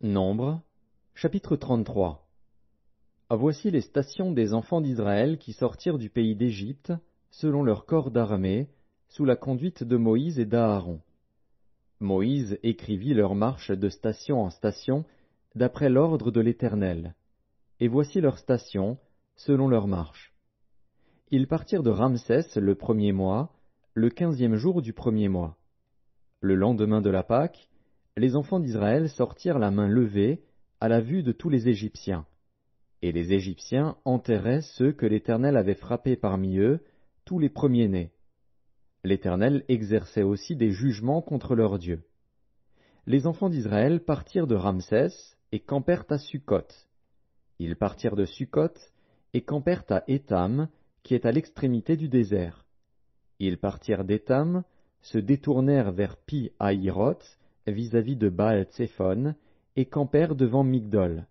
Nombre, chapitre 33 ah, Voici les stations des enfants d'Israël qui sortirent du pays d'Égypte, selon leur corps d'armée, sous la conduite de Moïse et d'Aaron. Moïse écrivit leur marche de station en station, d'après l'ordre de l'Éternel. Et voici leurs stations, selon leur marche. Ils partirent de Ramsès le premier mois, le quinzième jour du premier mois. Le lendemain de la Pâque, les enfants d'Israël sortirent la main levée à la vue de tous les Égyptiens. Et les Égyptiens enterraient ceux que l'Éternel avait frappés parmi eux, tous les premiers-nés. L'Éternel exerçait aussi des jugements contre leurs dieux. Les enfants d'Israël partirent de Ramsès et campèrent à Succoth. Ils partirent de Succoth et campèrent à Étham, qui est à l'extrémité du désert. Ils partirent d'Étham, se détournèrent vers Pi-Haïroth vis-à-vis de Baal-Tsephon, et campèrent devant Migdol.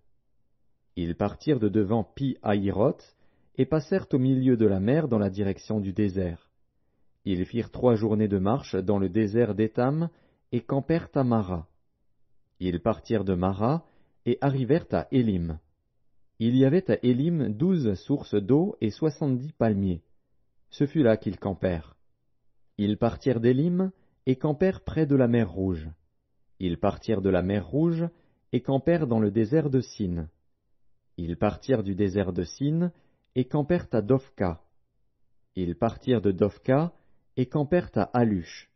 Ils partirent de devant Pi Aïroth, et passèrent au milieu de la mer dans la direction du désert. Ils firent trois journées de marche dans le désert d'Étam, et campèrent à Mara. Ils partirent de Mara, et arrivèrent à Élim. Il y avait à Élim douze sources d'eau et soixante-dix palmiers. Ce fut là qu'ils campèrent. Ils partirent d'Élim, et campèrent près de la mer Rouge. Ils partirent de la mer Rouge et campèrent dans le désert de Sin. Ils partirent du désert de Sin et campèrent à Dovka. Ils partirent de Dovka et campèrent à Alush.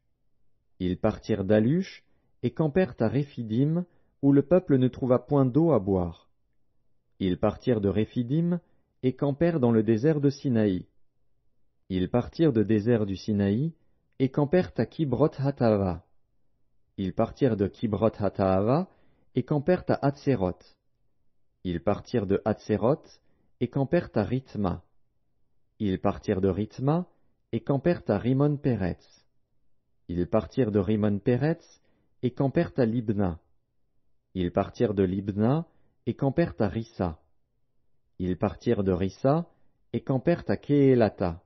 Ils partirent d'Alush et campèrent à Réphidim, où le peuple ne trouva point d'eau à boire. Ils partirent de Réphidim et campèrent dans le désert de Sinaï. Ils partirent de désert du Sinaï et campèrent à kibroth Hatava. Ils partirent de Kibroth hattaava et campèrent à Hatseroth. Ils partirent de Hatseroth et campèrent à Ritma. Ils partirent de Ritma et campèrent à Rimon Peretz. Ils partirent de Rimon Peretz et campèrent à Libna. Ils partirent de Libna et campèrent à Rissa. Ils partirent de Rissa et campèrent à Keelata.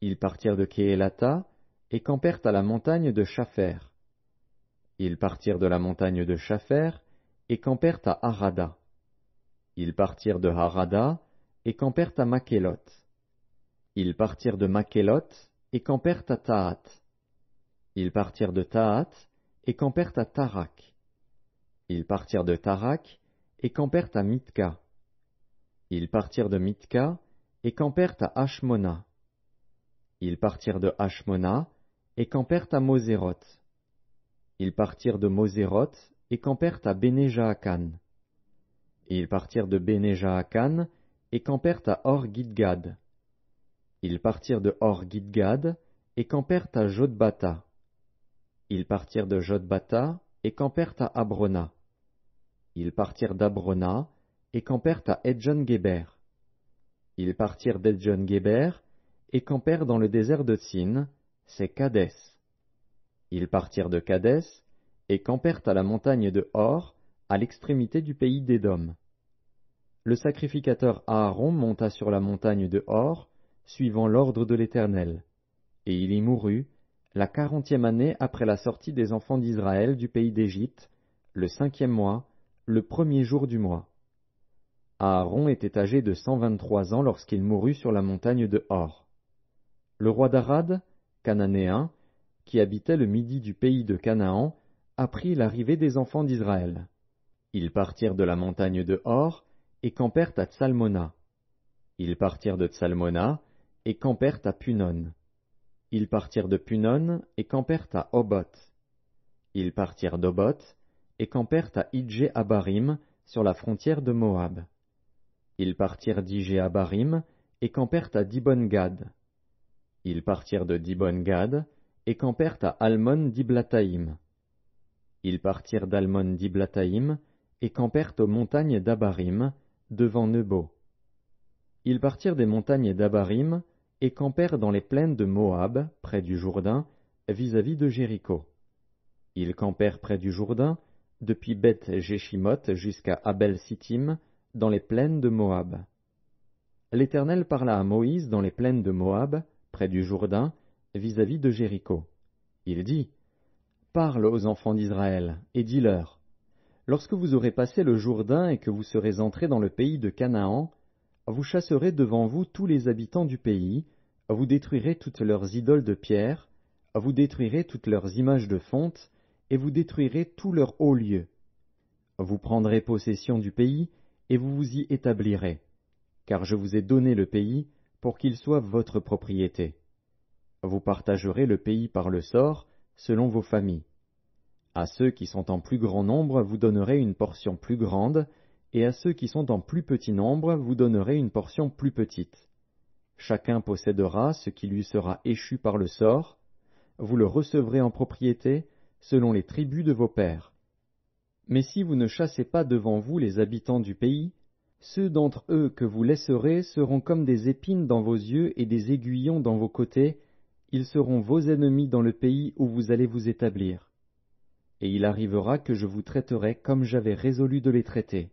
Ils partirent de Keelata et campèrent à la montagne de Shafer. Ils partirent de la montagne de Shafer et campèrent à Harada. Ils partirent de Harada et campèrent à maqueloth Ils partirent de maqueloth et campèrent à Tahat. Ils partirent de Tahat et campèrent à Tarak. Ils partirent de Tarak et campèrent à Mitka. Ils partirent de Mitka et campèrent à Ashmona. Ils partirent de Ashmona et campèrent à Moséroth. Ils partirent de Moséroth et campèrent à Bénéjaakan. ils partirent de Bénéjaakan et campèrent à Or-Gidgad. Ils partirent de Or-Gidgad et campèrent à Jodbata. Ils partirent de Jodbata et campèrent à Abrona. Ils partirent d'Abrona et campèrent à Edjon-Geber. Ils partirent d'Edjon-Geber et campèrent dans le désert de Sin, c'est Kadesh. Ils partirent de Kadès et campèrent à la montagne de Hor, à l'extrémité du pays d'Édom. Le sacrificateur Aaron monta sur la montagne de Hor, suivant l'ordre de l'Éternel, et il y mourut, la quarantième année après la sortie des enfants d'Israël du pays d'Égypte, le cinquième mois, le premier jour du mois. Aaron était âgé de cent vingt-trois ans lorsqu'il mourut sur la montagne de Hor. Le roi d'Arad, cananéen, qui habitait le midi du pays de Canaan, apprit l'arrivée des enfants d'Israël. Ils partirent de la montagne de Hor et campèrent à Tsalmona. Ils partirent de Tsalmona et campèrent à Punon. Ils partirent de Punon et campèrent à Obot. Ils partirent d'Obot et campèrent à Idjé Abarim sur la frontière de Moab. Ils partirent d'Idjé Abarim et campèrent à Dibon Gad. Ils partirent de Dibon Gad et campèrent à Almon d'Iblataïm. Ils partirent d'Almon d'Iblataïm et campèrent aux montagnes d'Abarim, devant Nebo. Ils partirent des montagnes d'Abarim et campèrent dans les plaines de Moab, près du Jourdain, vis-à-vis de Jéricho. Ils campèrent près du Jourdain, depuis Beth Jeshimoth jusqu'à Abel Sittim, dans les plaines de Moab. L'Éternel parla à Moïse dans les plaines de Moab, près du Jourdain, vis-à-vis de Jéricho. Il dit, Parle aux enfants d'Israël, et dis-leur, Lorsque vous aurez passé le Jourdain et que vous serez entrés dans le pays de Canaan, vous chasserez devant vous tous les habitants du pays, vous détruirez toutes leurs idoles de pierre, vous détruirez toutes leurs images de fonte, et vous détruirez tous leurs hauts lieux. Vous prendrez possession du pays, et vous vous y établirez, car je vous ai donné le pays pour qu'il soit votre propriété. Vous partagerez le pays par le sort, selon vos familles. À ceux qui sont en plus grand nombre, vous donnerez une portion plus grande, et à ceux qui sont en plus petit nombre, vous donnerez une portion plus petite. Chacun possédera ce qui lui sera échu par le sort, vous le recevrez en propriété, selon les tribus de vos pères. Mais si vous ne chassez pas devant vous les habitants du pays, ceux d'entre eux que vous laisserez seront comme des épines dans vos yeux et des aiguillons dans vos côtés, ils seront vos ennemis dans le pays où vous allez vous établir. Et il arrivera que je vous traiterai comme j'avais résolu de les traiter.